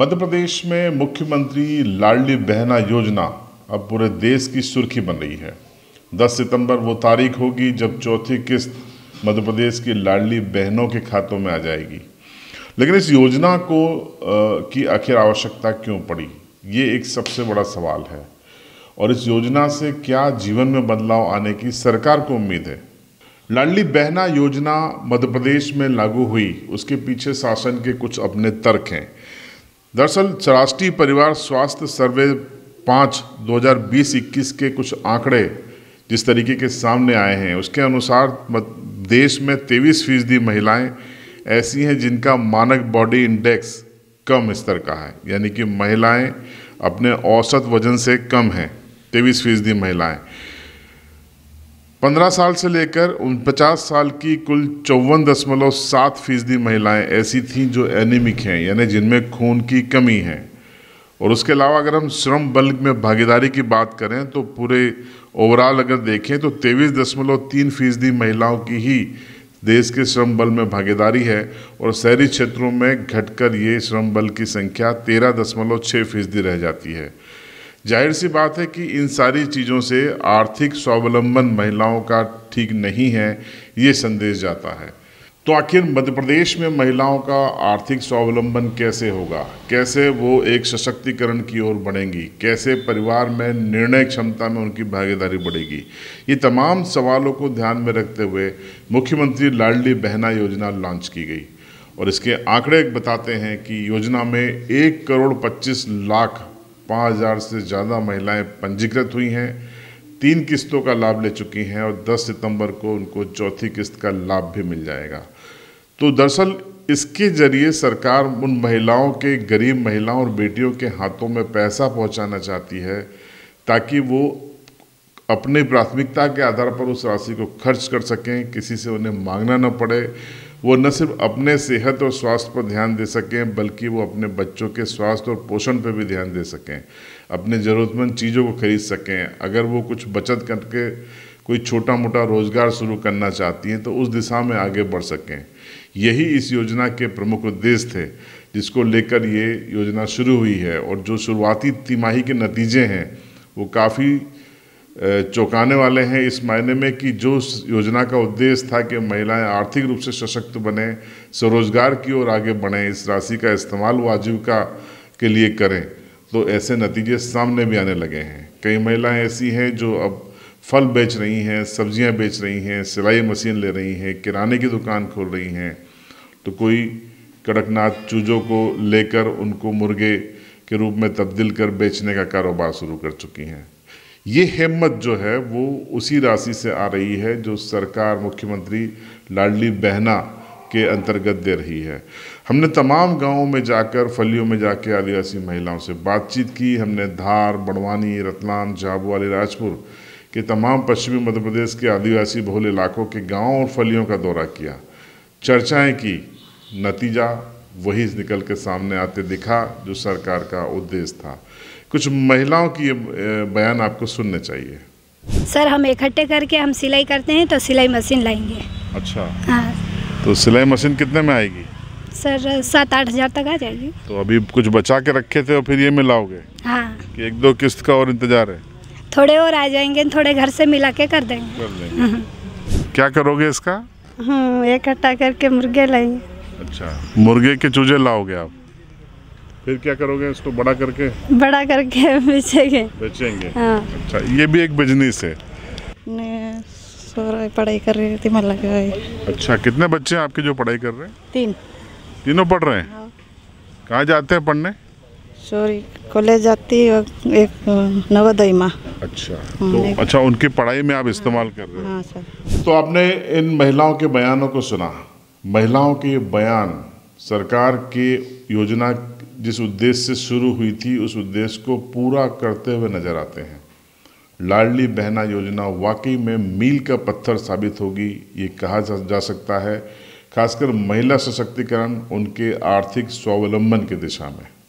मध्य प्रदेश में मुख्यमंत्री लाडली बहना योजना अब पूरे देश की सुर्खी बन रही है 10 सितंबर वो तारीख होगी जब चौथी किस्त मध्य प्रदेश की लाडली बहनों के खातों में आ जाएगी लेकिन इस योजना को आ, की आखिर आवश्यकता क्यों पड़ी ये एक सबसे बड़ा सवाल है और इस योजना से क्या जीवन में बदलाव आने की सरकार को उम्मीद है लाडली बहना योजना मध्य प्रदेश में लागू हुई उसके पीछे शासन के कुछ अपने तर्क हैं दरअसल चौरासी परिवार स्वास्थ्य सर्वे पाँच 2020-21 के कुछ आंकड़े जिस तरीके के सामने आए हैं उसके अनुसार देश में तेईस फीसदी महिलाएँ ऐसी हैं जिनका मानक बॉडी इंडेक्स कम स्तर का है यानी कि महिलाएं अपने औसत वजन से कम हैं तेईस फीसदी महिलाएँ पंद्रह साल से लेकर उन पचास साल की कुल चौवन दशमलव सात फीसदी महिलाएँ ऐसी थीं जो एनीमिक हैं यानी जिनमें खून की कमी है और उसके अलावा अगर हम श्रम बल में भागीदारी की बात करें तो पूरे ओवरऑल अगर देखें तो तेईस दशमलव तीन फीसदी महिलाओं की ही देश के श्रम बल में भागीदारी है और शहरी क्षेत्रों में घटकर ये श्रम बल की संख्या तेरह दशमलव छः फीसदी रह जाती है जाहिर सी बात है कि इन सारी चीज़ों से आर्थिक स्वावलंबन महिलाओं का ठीक नहीं है ये संदेश जाता है तो आखिर मध्य प्रदेश में महिलाओं का आर्थिक स्वावलंबन कैसे होगा कैसे वो एक सशक्तिकरण की ओर बढ़ेंगी कैसे परिवार में निर्णय क्षमता में उनकी भागीदारी बढ़ेगी ये तमाम सवालों को ध्यान में रखते हुए मुख्यमंत्री लाडली बहना योजना लॉन्च की गई और इसके आंकड़े बताते हैं कि योजना में एक करोड़ पच्चीस लाख 5000 से ज़्यादा महिलाएं पंजीकृत हुई हैं तीन किस्तों का लाभ ले चुकी हैं और 10 सितंबर को उनको चौथी किस्त का लाभ भी मिल जाएगा तो दरअसल इसके जरिए सरकार उन महिलाओं के गरीब महिलाओं और बेटियों के हाथों में पैसा पहुंचाना चाहती है ताकि वो अपने प्राथमिकता के आधार पर उस राशि को खर्च कर सकें किसी से उन्हें मांगना न पड़े वो न सिर्फ अपने सेहत और स्वास्थ्य पर ध्यान दे सकें बल्कि वो अपने बच्चों के स्वास्थ्य और पोषण पर भी ध्यान दे सकें अपने ज़रूरतमंद चीज़ों को खरीद सकें अगर वो कुछ बचत करके कोई छोटा मोटा रोज़गार शुरू करना चाहती हैं तो उस दिशा में आगे बढ़ सकें यही इस योजना के प्रमुख उद्देश्य थे जिसको लेकर ये योजना शुरू हुई है और जो शुरुआती तिमाही के नतीजे हैं वो काफ़ी चौंकाने वाले हैं इस मायने में कि जो योजना का उद्देश्य था कि महिलाएं आर्थिक रूप से सशक्त बने स्वरोजगार की ओर आगे बढ़ें इस राशि का इस्तेमाल वो आजीविका के लिए करें तो ऐसे नतीजे सामने भी आने लगे हैं कई महिलाएं ऐसी हैं जो अब फल बेच रही हैं सब्जियां बेच रही हैं सिलाई मशीन ले रही हैं किराने की दुकान खोल रही हैं तो कोई कड़कनाथ चूजों को लेकर उनको मुर्गे के रूप में तब्दील कर बेचने का कारोबार शुरू कर चुकी हैं ये हिम्मत जो है वो उसी राशि से आ रही है जो सरकार मुख्यमंत्री लाडली बहना के अंतर्गत दे रही है हमने तमाम गांवों में जाकर फलियों में जाकर आदिवासी महिलाओं से बातचीत की हमने धार बड़वानी रतलाम झाबुआली राजपुर के तमाम पश्चिमी मध्य प्रदेश के आदिवासी बहुल इलाकों के गाँव और फलियों का दौरा किया चर्चाएँ की नतीजा वही निकल के सामने आते दिखा जो सरकार का उद्देश्य था कुछ महिलाओं की बयान आपको सुनने चाहिए सर हम इकट्ठे करके हम सिलाई करते हैं तो सिलाई मशीन लाएंगे अच्छा हाँ तो सिलाई मशीन कितने में आएगी सर सात आठ हजार तक आ जाएगी तो अभी कुछ बचा के रखे थे और फिर ये मिलाओगे हाँ कि एक दो किस्त का और इंतजार है थोड़े और आ जाएंगे थोड़े घर से मिला के कर देंगे, कर देंगे। हम्म। क्या करोगे इसका हम्म, इकट्ठा करके मुर्गे लाएंगे अच्छा मुर्गे के चूजे लाओगे आप फिर क्या करोगे इसको तो बड़ा करके बड़ा करके बेचेंगे बेचेंगे हाँ। अच्छा ये भी एक बिजनेस है पढ़ाई कर रही थी मतलब अच्छा कितने बच्चे हैं आपके जो पढ़ाई कर रहे हैं तीन तीनों पढ़ रहे हैं हाँ। कहाँ जाते हैं पढ़ने सॉरी कॉलेज जाती है एक नवोदय माँ अच्छा हाँ, तो अच्छा उनकी पढ़ाई में आप इस्तेमाल कर रहे हैं हाँ सर तो आपने इन महिलाओं के बयानों को सुना महिलाओं के बयान सरकार की योजना जिस उद्देश्य से शुरू हुई थी उस उद्देश्य को पूरा करते हुए नजर आते हैं लाडली बहना योजना वाकई में मील का पत्थर साबित होगी ये कहा जा सकता है खासकर महिला सशक्तिकरण उनके आर्थिक स्वावलंबन की दिशा में